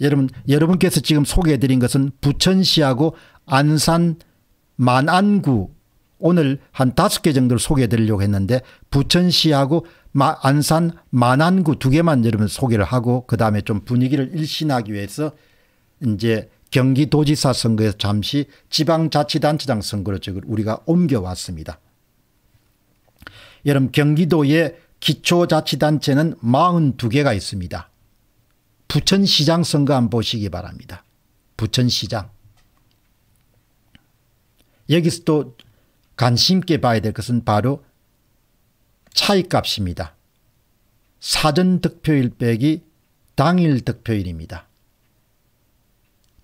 여러분, 여러분께서 지금 소개해 드린 것은 부천시하고 안산 만안구 오늘 한 다섯 개 정도를 소개해 드리려고 했는데 부천시하고 마, 안산 만안구 두 개만 여러분 소개를 하고 그 다음에 좀 분위기를 일신하기 위해서 이제 경기도지사 선거에서 잠시 지방자치단체장 선거로 지금 우리가 옮겨왔습니다. 여러분 경기도의 기초자치단체는 42개가 있습니다. 부천시장 선거 한번 보시기 바랍니다. 부천시장. 여기서 또 관심 있게 봐야 될 것은 바로 차이값입니다. 사전 득표일 빼기 당일 득표일입니다.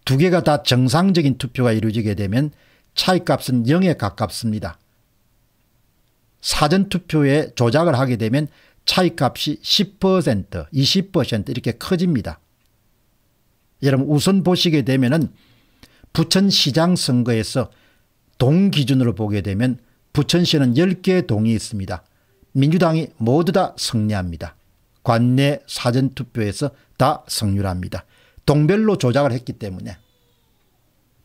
두 개가 다 정상적인 투표가 이루어지게 되면 차이값은 0에 가깝습니다. 사전 투표에 조작을 하게 되면 차이값이 10% 20% 이렇게 커집니다. 여러분 우선 보시게 되면은 부천시장 선거에서 동 기준으로 보게 되면 부천시는 10개 의 동이 있습니다. 민주당이 모두 다 승리합니다. 관내 사전투표에서 다 승률합니다. 동별로 조작을 했기 때문에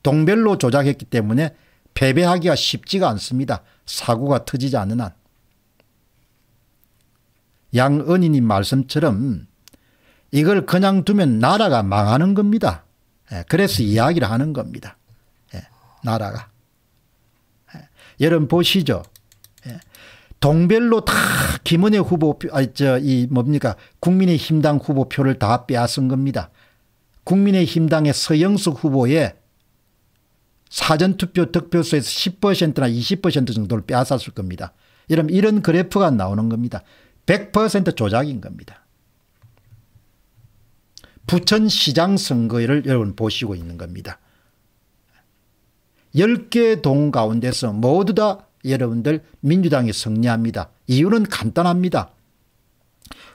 동별로 조작했기 때문에 패배하기가 쉽지가 않습니다. 사고가 터지지 않는 한. 양은희님 말씀처럼 이걸 그냥 두면 나라가 망하는 겁니다. 예, 그래서 이야기를 하는 겁니다. 예, 나라가. 예, 여러분 보시죠. 동별로 다 김은혜 후보 아, 저, 이 뭡니까. 국민의힘당 후보표를 다 빼앗은 겁니다. 국민의힘당의 서영숙 후보의 사전투표 득표수에서 10%나 20% 정도를 빼앗았을 겁니다. 이런, 이런 그래프가 나오는 겁니다. 100% 조작인 겁니다. 부천시장 선거를 여러분 보시고 있는 겁니다. 10개 동 가운데서 모두 다 여러분들 민주당이 승리합니다. 이유는 간단합니다.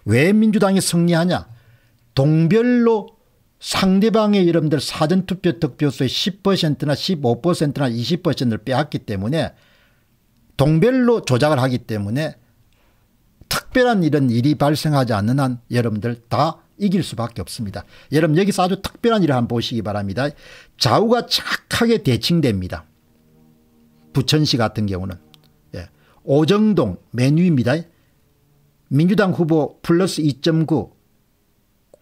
왜 민주당이 승리하냐? 동별로 상대방의 여러분들 사전투표 득표수의 10%나 15%나 20%를 빼앗기 때문에 동별로 조작을 하기 때문에 특별한 이런 일이 발생하지 않는 한 여러분들 다 이길 수밖에 없습니다. 여러분 여기서 아주 특별한 일을 한번 보시기 바랍니다. 좌우가 착하게 대칭됩니다. 부천시 같은 경우는 예. 오정동 메뉴입니다. 민주당 후보 플러스 2.9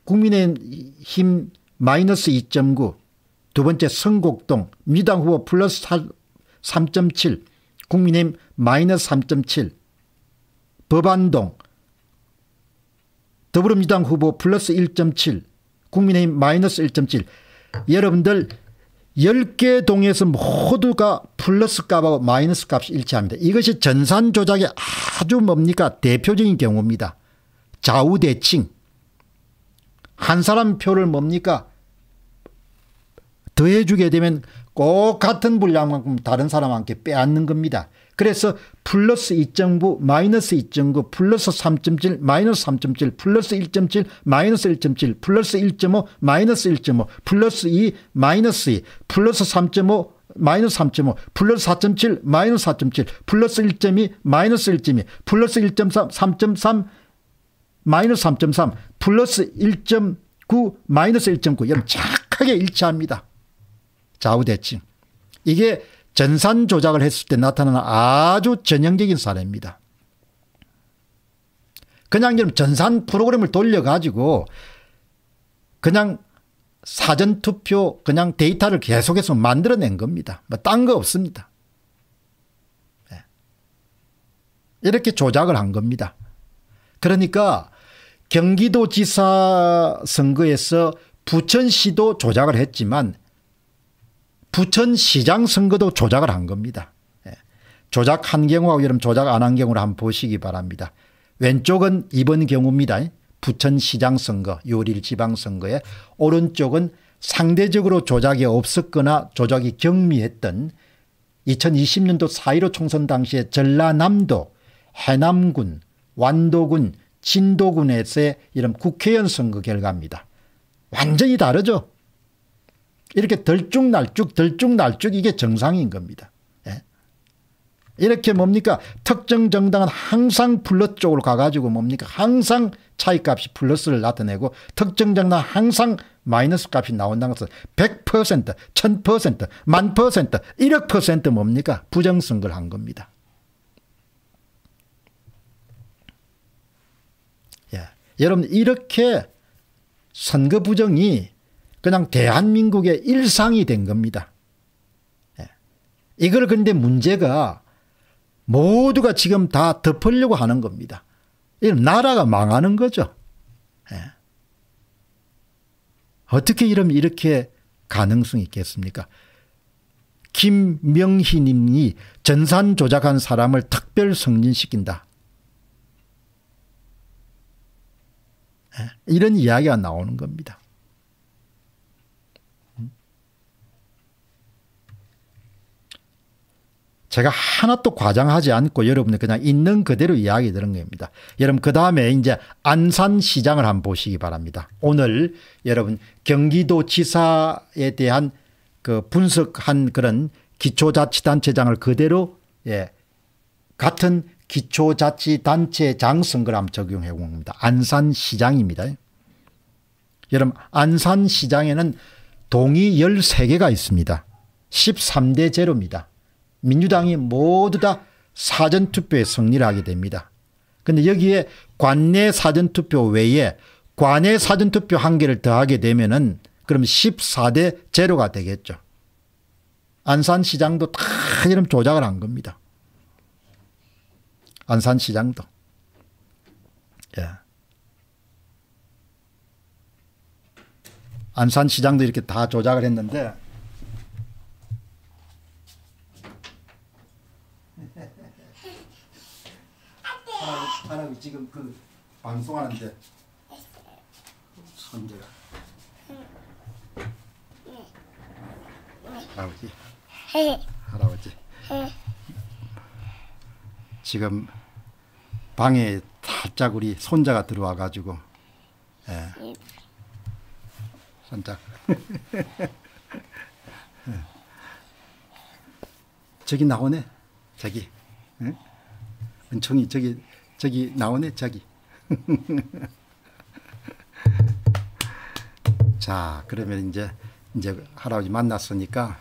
국민의힘 마이너스 2.9 두 번째 성곡동 민주당 후보 플러스 3.7 국민의힘 마이너스 3.7 법안동 더불어민주당 후보 플러스 1.7 국민의힘 마이너스 1.7 여러분들 10개 동에서 모두가 플러스 값하고 마이너스 값이 일치합니다. 이것이 전산 조작의 아주 뭡니까 대표적인 경우입니다. 좌우대칭 한 사람 표를 뭡니까 더해주게 되면 꼭 같은 분량만큼 다른 사람한테 빼앗는 겁니다. 그래서 플러스 2.9 마이너스 2.9 플러스 3.7 마이너스 3.7 플러스 1.7 마이너스 1.7 플러스 1.5 마이너스 1.5 플러스 2 마이너스 2 플러스 3.5 마이너스 3.5 플러스 4.7 마이너스 4.7 플러스 1.2 마이너스 1.2 플러스 1.3 3.3 마이너스 3.3 플러스 1.9 마이너스 1.9 여러분 착하게 일치합니다. 좌우대칭. 이게 전산 조작을 했을 때 나타나는 아주 전형적인 사례입니다. 그냥 전산 프로그램을 돌려가지고 그냥 사전투표 그냥 데이터를 계속해서 만들어낸 겁니다. 뭐 딴 거 없습니다. 예. 이렇게 조작을 한 겁니다. 그러니까 경기도지사 선거에서 부천시도 조작을 했지만 부천시장 선거도 조작을 한 겁니다. 예. 조작한 경우하고 여러분 조작 안 한 경우를 한번 보시기 바랍니다. 왼쪽은 이번 경우입니다. 부천시장 선거 6월 지방선거에 오른쪽은 상대적으로 조작이 없었거나 조작이 경미했던 2020년도 4.15 총선 당시에 전라남도 해남군 완도군 진도군에서의 이런 국회의원 선거 결과입니다. 완전히 다르죠. 이렇게 들쭉날쭉 들쭉날쭉 이게 정상인 겁니다. 예. 이렇게 뭡니까 특정 정당은 항상 플러스 쪽으로 가가지고 뭡니까 항상 차이값이 플러스를 나타내고 특정 정당은 항상 마이너스 값이 나온다는 것은 100%, 1000%, 1000%, 1억 뭡니까 부정선거를 한 겁니다. 예. 여러분 이렇게 선거 부정이 그냥 대한민국의 일상이 된 겁니다. 예. 이걸 근데 문제가 모두가 지금 다 덮으려고 하는 겁니다. 나라가 망하는 거죠. 예. 어떻게 이러면 이렇게 가능성이 있겠습니까? 김명희 님이 전산 조작한 사람을 특별 승진시킨다. 예. 이런 이야기가 나오는 겁니다. 제가 하나도 과장하지 않고 여러분들 그냥 있는 그대로 이야기 드는 겁니다. 여러분 그 다음에 이제 안산시장을 한번 보시기 바랍니다. 오늘 여러분 경기도지사에 대한 그 분석한 그런 기초자치단체장을 그대로 예 같은 기초자치단체장 선거를 한번 적용해 봅니다. 안산시장입니다. 여러분 안산시장에는 동이 13개가 있습니다. 13대 제로입니다. 민주당이 모두 다 사전투표에 승리를 하게 됩니다. 근데 여기에 관내 사전투표 외에 관내 사전투표 한 개를 더하게 되면은 그럼 14대 제가 되겠죠. 안산시장도 다 이런 조작을 한 겁니다. 안산시장도. 예. 안산시장도 이렇게 다 조작을 했는데 하람이 지금 그 방송하는데 손재가 할아버지 할아버지 지금 방에 살짝 우리 손자가 들어와 가지고 예. 손자 저기 나오네 저기 응? 은총이 저기 저기 나오네 저기자 그러면 이제 이제 할아버지 만났으니까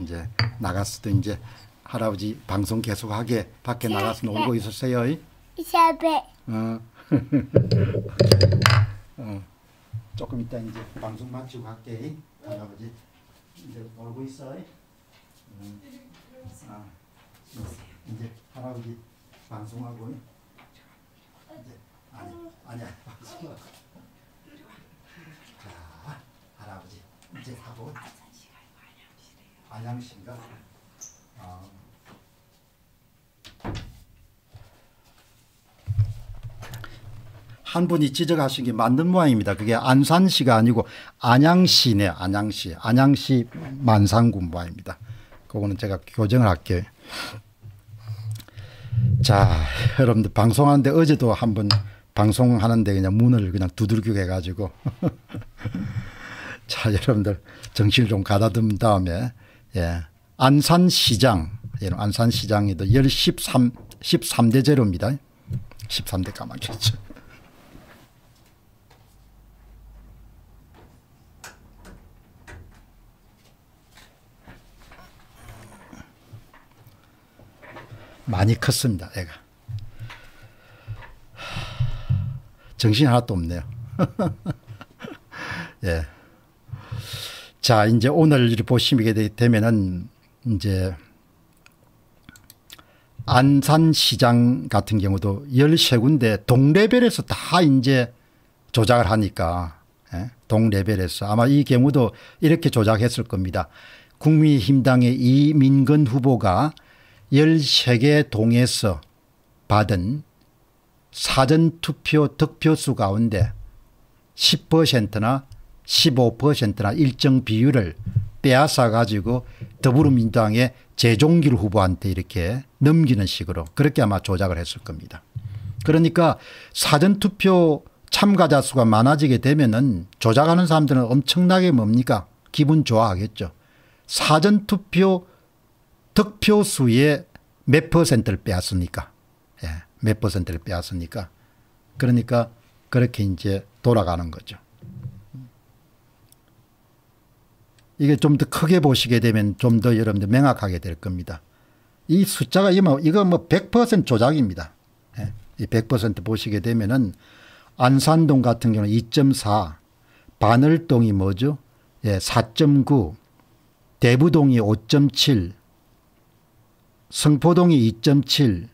이제 나갔을 때 이제 할아버지 방송 계속하게 밖에 나가서 놀고 네. 있었어요 샤베 어. 어. 조금 이따 이제 방송 마치고 갈게 할아버지 이제 놀고 있어 응. 음. 아, 이제 할아버지 방송하고 아니, 아니야. 자, 할아버지 이제 사고. 안양시가한 어. 분이 지적하신 게 맞는 모양입니다. 그게 안산시가 아니고 안양시네 안양시. 안양시 만산군 모양입니다. 그거는 제가 교정을 할게요. 자, 여러분들 방송하는데 어제도 한번 방송하는데 그냥 문을 그냥 두들겨 해 가지고 자 여러분들 정신을 좀 가다듬은 다음에 예. 안산시장 예, 안산시장에도 13, 13대 제로입니다. 13대 까맣겠죠. 많이 컸습니다. 애가. 정신 하나도 없네요. 예. 자, 이제 오늘 보시게 되면은 이제 안산시장 같은 경우도 13군데 동레벨에서 다 이제 조작을 하니까 예? 동레벨에서 아마 이 경우도 이렇게 조작했을 겁니다. 국민의힘당의 이민근 후보가 13개 동에서 받은 사전투표 득표수 가운데 10%나 15%나 일정 비율을 빼앗아 가지고 더불어민주당의 재종길 후보한테 이렇게 넘기는 식으로 그렇게 아마 조작을 했을 겁니다. 그러니까 사전투표 참가자 수가 많아지게 되면은 조작하는 사람들은 엄청나게 뭡니까 기분 좋아하겠죠. 사전투표 득표수에몇 퍼센트를 빼앗습니까 몇 퍼센트를 빼앗으니까 그러니까 그렇게 이제 돌아가는 거죠. 이게 좀 더 크게 보시게 되면 좀 더 여러분들 명확하게 될 겁니다. 이 숫자가 이거, 이뭐100% 조작입니다. 예, 이100% 보시게 되면은 안산동 같은 경우는 2.4, 바늘동이 뭐죠? 예, 4.9, 대부동이 5.7, 성포동이 2.7,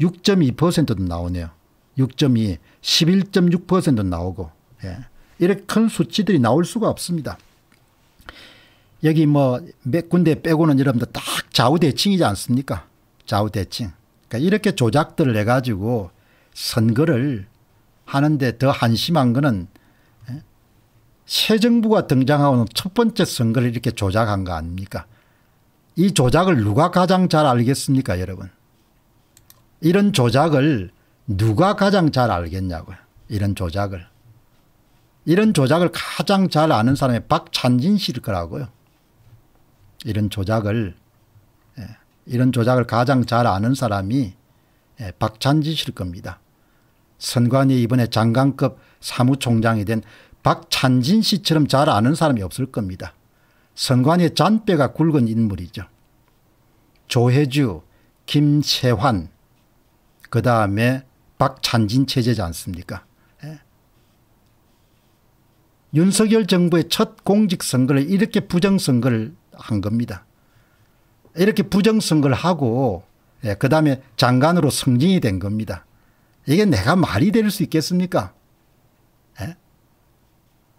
6.2%도 나오네요. 6.2, 11.6%도 나오고 예. 이렇게 큰 수치들이 나올 수가 없습니다. 여기 뭐 몇 군데 빼고는 여러분들 딱 좌우대칭이지 않습니까? 좌우대칭. 그러니까 이렇게 조작들을 해가지고 선거를 하는데 더 한심한 거는 예. 새 정부가 등장하고는 첫 번째 선거를 이렇게 조작한 거 아닙니까? 이 조작을 누가 가장 잘 알겠습니까 여러분? 이런 조작을 누가 가장 잘 알겠냐고요. 이런 조작을. 이런 조작을 가장 잘 아는 사람이 박찬진 씨일 거라고요. 이런 조작을 예, 이런 조작을 가장 잘 아는 사람이 예, 박찬진 씨일 겁니다. 선관위 이번에 장관급 사무총장이 된 박찬진 씨처럼 잘 아는 사람이 없을 겁니다. 선관위 의 잔뼈가 굵은 인물이죠. 조혜주, 김세환 그 다음에 박찬진 체제지 않습니까? 예. 윤석열 정부의 첫 공직선거를 이렇게 부정선거를 한 겁니다. 이렇게 부정선거를 하고 예, 그 다음에 장관으로 승진이 된 겁니다. 이게 내가 말이 될 수 있겠습니까? 예?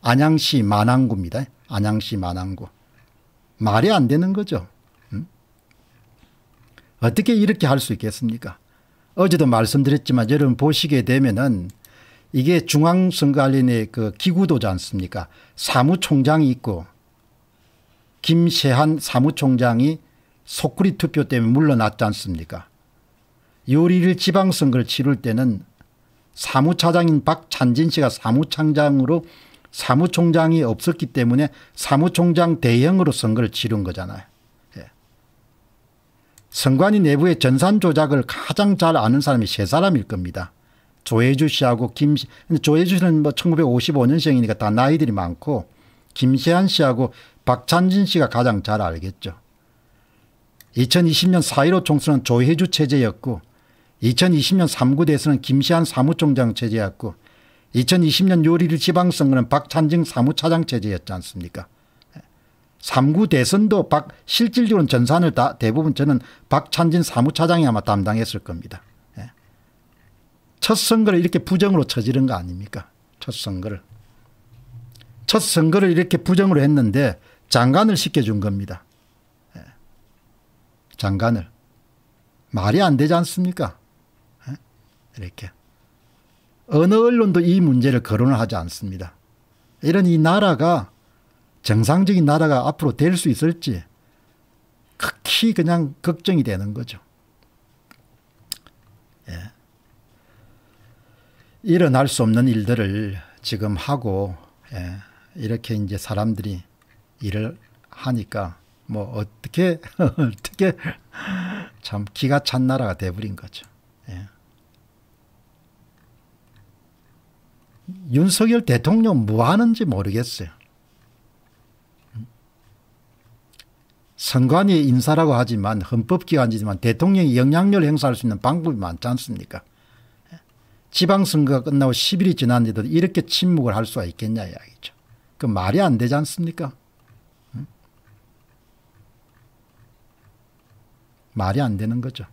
안양시 만안구입니다. 안양시 만안구. 말이 안 되는 거죠. 음? 어떻게 이렇게 할 수 있겠습니까? 어제도 말씀드렸지만 여러분 보시게 되면은 이게 중앙선거관련의 그 기구도지 않습니까 사무총장이 있고 김세한 사무총장이 소쿠리 투표 때문에 물러났지 않습니까 요리를 지방선거를 치를 때는 사무차장인 박찬진 씨가 사무총장으로 사무총장이 없었기 때문에 사무총장 대형으로 선거를 치른 거잖아요. 선관위 내부의 전산 조작을 가장 잘 아는 사람이 세 사람일 겁니다. 조혜주 씨하고 김 씨, 조혜주 씨는 뭐 1955년생이니까 다 나이들이 많고 김세한 씨하고 박찬진 씨가 가장 잘 알겠죠. 2020년 4.15 총선은 조혜주 체제였고 2020년 3구 대선은 김시한 사무총장 체제였고 2020년 요리를 지방선거는 박찬진 사무차장 체제였지 않습니까 3구 대선도 박 실질적으로 전산을 다 대부분 저는 박찬진 사무차장이 아마 담당했을 겁니다. 예. 첫 선거를 이렇게 부정으로 쳐지른 거 아닙니까? 첫 선거를. 첫 선거를 이렇게 부정으로 했는데 장관을 시켜준 겁니다. 예. 장관을. 말이 안 되지 않습니까? 예. 이렇게. 어느 언론도 이 문제를 거론을 하지 않습니다. 이런 이 나라가 정상적인 나라가 앞으로 될 수 있을지 극히 그냥 걱정이 되는 거죠. 예. 일어날 수 없는 일들을 지금 하고 예. 이렇게 이제 사람들이 일을 하니까 뭐 어떻게 어떻게 참 기가 찬 나라가 돼버린 거죠. 예. 윤석열 대통령 뭐 하는지 모르겠어요. 선관위 인사라고 하지만 헌법기관이지만 대통령이 영향력을 행사할 수 있는 방법이 많지 않습니까 지방선거가 끝나고 10일이 지났는데도 이렇게 침묵을 할 수가 있겠냐 이야기죠. 그 말이 안 되지 않습니까? 응? 말이 안 되는 거죠.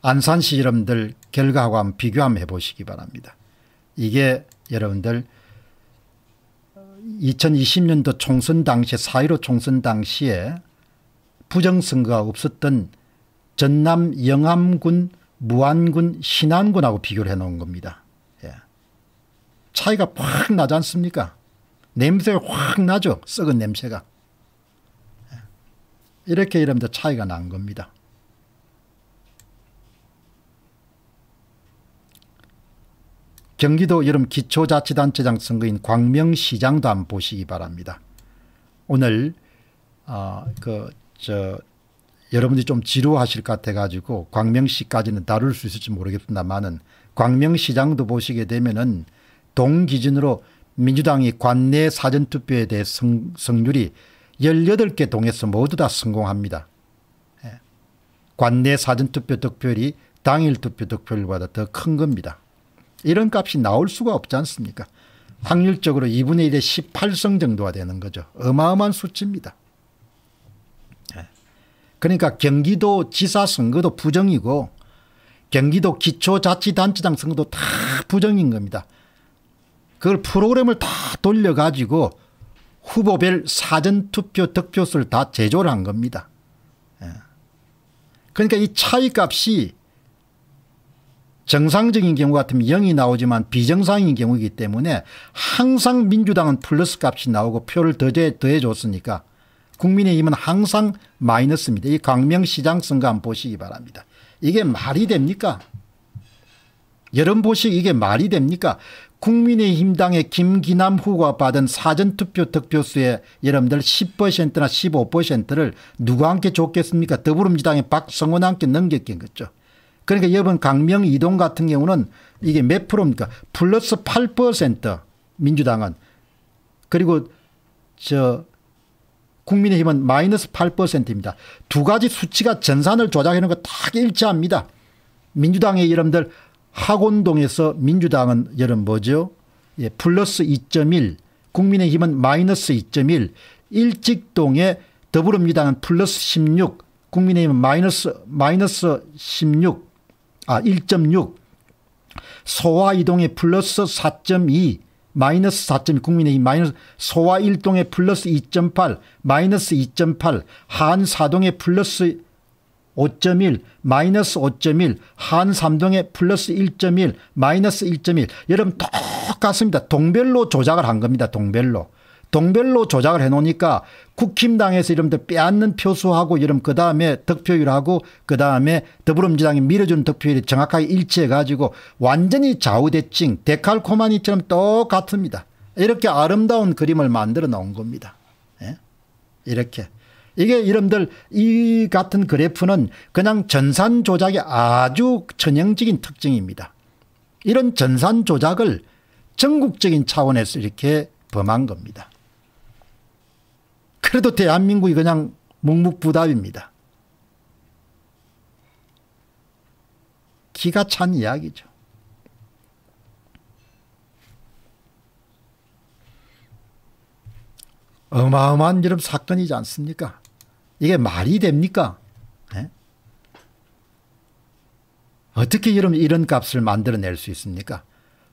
안산시 여러분들 결과하고 한번 비교 한번 해보시기 바랍니다. 이게 여러분들 2020년도 총선 당시에 4.15 총선 당시에 부정선거가 없었던 전남 영암군 무안군 신안군하고 비교를 해놓은 겁니다. 예. 차이가 확 나지 않습니까? 냄새가 확 나죠. 썩은 냄새가. 예. 이렇게 이러면 차이가 난 겁니다. 경기도 여름 기초자치단체장 선거인 광명시장도 한번 보시기 바랍니다. 오늘 어, 아, 그 저 여러분들이 좀 지루하실 것 같아가지고 광명시까지는 다룰 수 있을지 모르겠습니다만은 광명시장도 보시게 되면은 동 기준으로 민주당이 관내 사전투표에 대해 성, 성률이 18개 동에서 모두 다 성공합니다. 예. 관내 사전투표 득표율이 당일 투표 득표율보다 더 큰 겁니다. 이런 값이 나올 수가 없지 않습니까? 확률적으로 2분의 1의 18성 정도가 되는 거죠. 어마어마한 수치입니다. 예. 그러니까 경기도 지사 선거도 부정이고 경기도 기초자치단체장 선거도 다 부정인 겁니다. 그걸 프로그램을 다 돌려가지고 후보별 사전투표 득표수를 다 제조를 한 겁니다. 예. 그러니까 이 차이값이 정상적인 경우 같으면 0이 나오지만 비정상인 경우이기 때문에 항상 민주당은 플러스 값이 나오고 표를 더해, 더해줬으니까 국민의힘은 항상 마이너스입니다. 이 광명시장 선거 한번 보시기 바랍니다. 이게 말이 됩니까? 여름 보식 이게 말이 됩니까? 국민의힘당의 김기남 후가 받은 사전투표 득표수의 여러분들 10%나 15%를 누구한테 줬겠습니까? 더불어민주당의 박성원한테 넘겼겠죠. 그러니까 여러분 강명 이동 같은 경우는 이게 몇 프로입니까? 플러스 8% 민주당은 그리고 저 국민의힘은 마이너스 8%입니다. 두 가지 수치가 전산을 조작하는 거딱 일치합니다. 민주당의 여러분들 학원동에서 민주당은 여러분 뭐죠? 예, 플러스 2.1 국민의힘은 마이너스 2.1 일직동에 더불어민주당은 플러스 16 국민의힘은 마이너스 마이너스 16 아, 1.6소화 이동에 플러스 4.2 마이너스 4.2 국민의힘 마이너스 소화1동에 플러스 2.8 마이너스 2.8 한4동에 플러스 5.1 마이너스 5.1 한3동에 플러스 1.1 마이너스 1.1 여러분 똑같습니다. 동별로 조작을 한 겁니다. 동별로. 동별로 조작을 해놓으니까 국힘당에서 이름들 빼앗는 표수하고 이름 그 다음에 득표율하고 그 다음에 더불어민주당이 밀어준 득표율이 정확하게 일치해가지고 완전히 좌우대칭 데칼코마니처럼 똑같습니다. 이렇게 아름다운 그림을 만들어 놓은 겁니다. 예? 이렇게. 이게 이름들 이 같은 그래프는 그냥 전산 조작의 아주 전형적인 특징입니다. 이런 전산 조작을 전국적인 차원에서 이렇게 범한 겁니다. 그래도 대한민국이 그냥 묵묵부답입니다. 기가 찬 이야기죠. 어마어마한 이런 사건이지 않습니까? 이게 말이 됩니까? 네? 어떻게 이런, 값을 만들어낼 수 있습니까?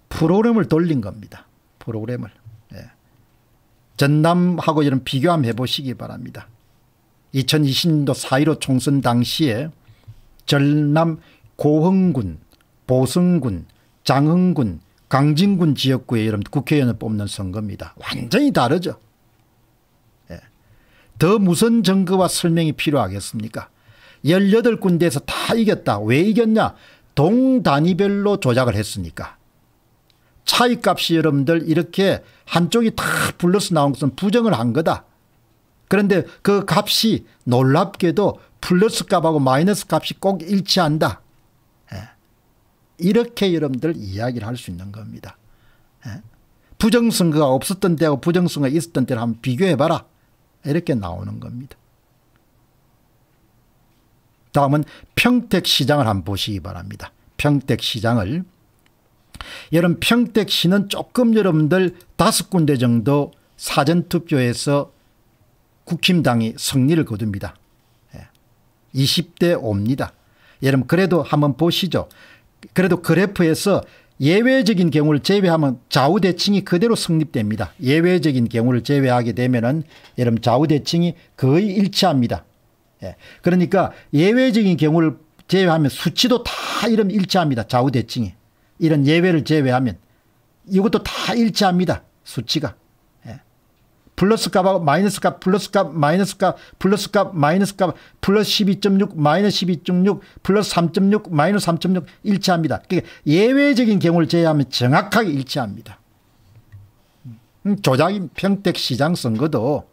프로그램을 돌린 겁니다. 프로그램을. 전남하고 이런 비교 한번 해보시기 바랍니다. 2020년도 4.15 총선 당시에 전남 고흥군, 보성군, 장흥군, 강진군 지역구에 이런 국회의원을 뽑는 선거입니다. 완전히 다르죠. 예. 더 무슨 증거와 설명이 필요하겠습니까? 18군데에서 다 이겼다. 왜 이겼냐? 동단위별로 조작을 했으니까. 차이값이 여러분들 이렇게 한쪽이 다 불러서 나온 것은 부정을 한 거다. 그런데 그 값이 놀랍게도 플러스 값하고 마이너스 값이 꼭 일치한다. 예. 이렇게 여러분들 이야기를 할 수 있는 겁니다. 예. 부정선거가 없었던 때하고 부정선거가 있었던 때를 한번 비교해봐라. 이렇게 나오는 겁니다. 다음은 평택시장을 한번 보시기 바랍니다. 평택시장을 여름 평택시는 조금 여러분들 다섯 군데 정도 사전투표에서 국힘당이 승리를 거둡니다. 20대 예. 옵니다 여러분 그래도 한번 보시죠. 그래도 그래프에서 예외적인 경우를 제외하면 좌우대칭이 그대로 성립됩니다. 예외적인 경우를 제외하게 되면 은 여러분 좌우대칭이 거의 일치합니다. 예. 그러니까 예외적인 경우를 제외하면 수치도 다 이름 일치합니다. 좌우대칭이. 이런 예외를 제외하면 이것도 다 일치합니다. 수치가. 예. 플러스 값하고 마이너스 값, 플러스 값, 마이너스 값, 플러스 값, 마이너스 값, 플러스 12.6, 마이너스 12.6, 플러스 3.6, 마이너스 3.6 일치합니다. 그러니까 예외적인 경우를 제외하면 정확하게 일치합니다. 음, 조작인 평택시장 선거도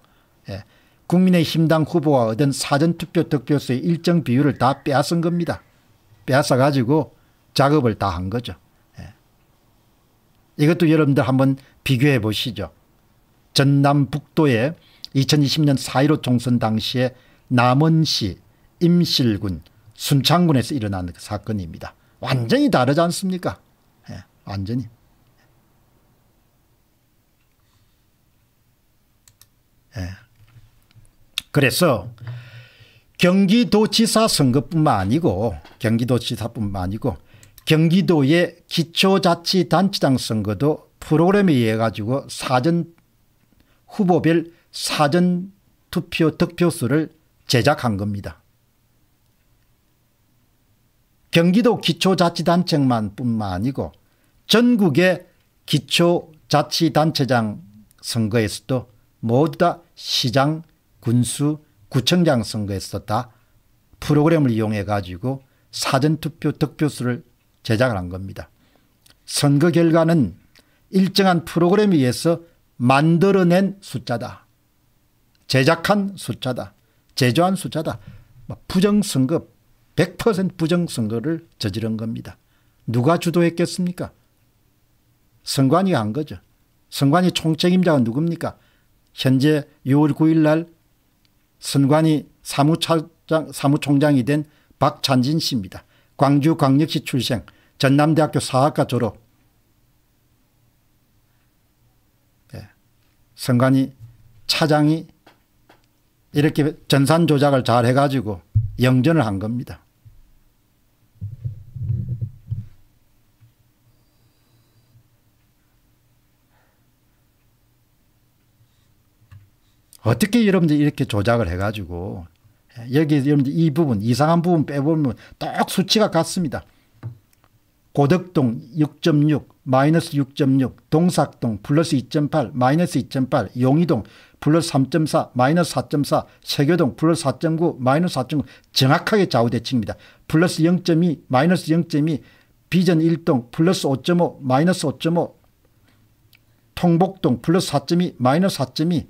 예. 국민의힘당 후보가 얻은 사전투표 득표수의 일정 비율을 다 빼앗은 겁니다. 빼앗아가지고 작업을 다 한 거죠. 이것도 여러분들 한번 비교해 보시죠. 전남 북도의 2020년 4.15 총선 당시에 남원시 임실군 순창군에서 일어난 그 사건입니다. 완전히 다르지 않습니까? 예, 완전히. 예. 그래서 경기도지사 선거뿐만 아니고 경기도지사뿐만 아니고 경기도의 기초자치단체장 선거도 프로그램에 의해 가지고 사전 후보별 사전 투표 득표수를 제작한 겁니다. 경기도 기초자치단체만 장 뿐만 아니고 전국의 기초자치단체장 선거에서도 모두 다 시장, 군수, 구청장 선거에서 다 프로그램을 이용해 가지고 사전투표 득표수를 제작을 한 겁니다. 선거 결과는 일정한 프로그램에 의해서 만들어낸 숫자다. 제작한 숫자다. 제조한 숫자다. 뭐 부정선거 100% 부정선거를 저지른 겁니다. 누가 주도했겠습니까? 선관위가 한 거죠. 선관위 총책임자가 누굽니까? 현재 6월 9일 날 선관위 사무차장, 사무총장이 된 박찬진 씨입니다. 광주 광역시 출생, 전남대학교 사학과 졸업. 예. 선관위 차장이 이렇게 전산 조작을 잘 해가지고 영전을 한 겁니다. 어떻게 여러분들이 이렇게 조작을 해가지고 예, 여기 여러분들 이 부분 이상한 부분 빼보면 딱 수치가 같습니다. 고덕동 6.6 마이너스 6.6 동삭동 플러스 2.8 마이너스 2.8 용의동 플러스 3.4 마이너스 4.4 세교동 플러스 4.9 마이너스 4.9 정확하게 좌우대칭입니다. 플러스 0.2 마이너스 0.2 비전 1동 플러스 5.5 마이너스 5.5 통복동 플러스 4.2 마이너스 4.2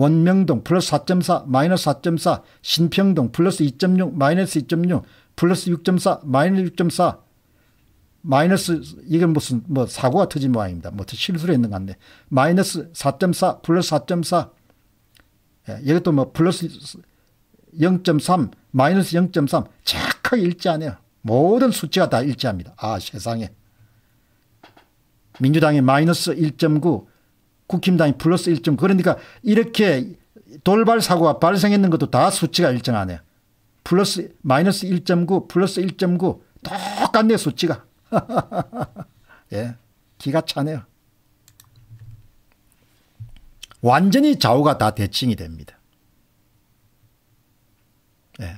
원명동 플러스 4.4 마이너스 4.4 신평동 플러스 2.6 마이너스 2.6 플러스 6.4 마이너스 6.4 마이너스 이게 무슨 뭐 사고가 터진 모양입니다. 뭐 실수를 했는 건데 마이너스 4.4 플러스 4.4 예, 이것도 뭐 플러스 0.3 마이너스 0.3 착하게 일치하네요. 모든 수치가 다 일치합니다. 아 세상에 민주당이 마이너스 1.9 국힘당이 플러스 1점 그러니까 이렇게 돌발 사고가 발생했는 것도 다 수치가 일정하네요. 플러스 마이너스 1.9 플러스 1.9 똑같네 수치가. 예 기가 차네요. 완전히 좌우가 다 대칭이 됩니다. 예.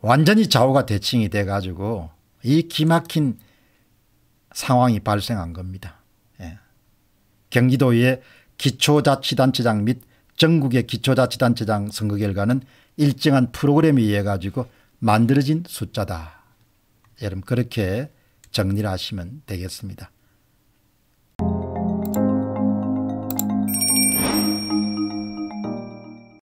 완전히 좌우가 대칭이 돼가지고 이 기막힌 상황이 발생한 겁니다. 예. 경기도의 기초자치단체장 및 전국의 기초자치단체장 선거 결과는 일정한 프로그램에 의해 가지고 만들어진 숫자다. 여러분 그렇게 정리를 하시면 되겠습니다.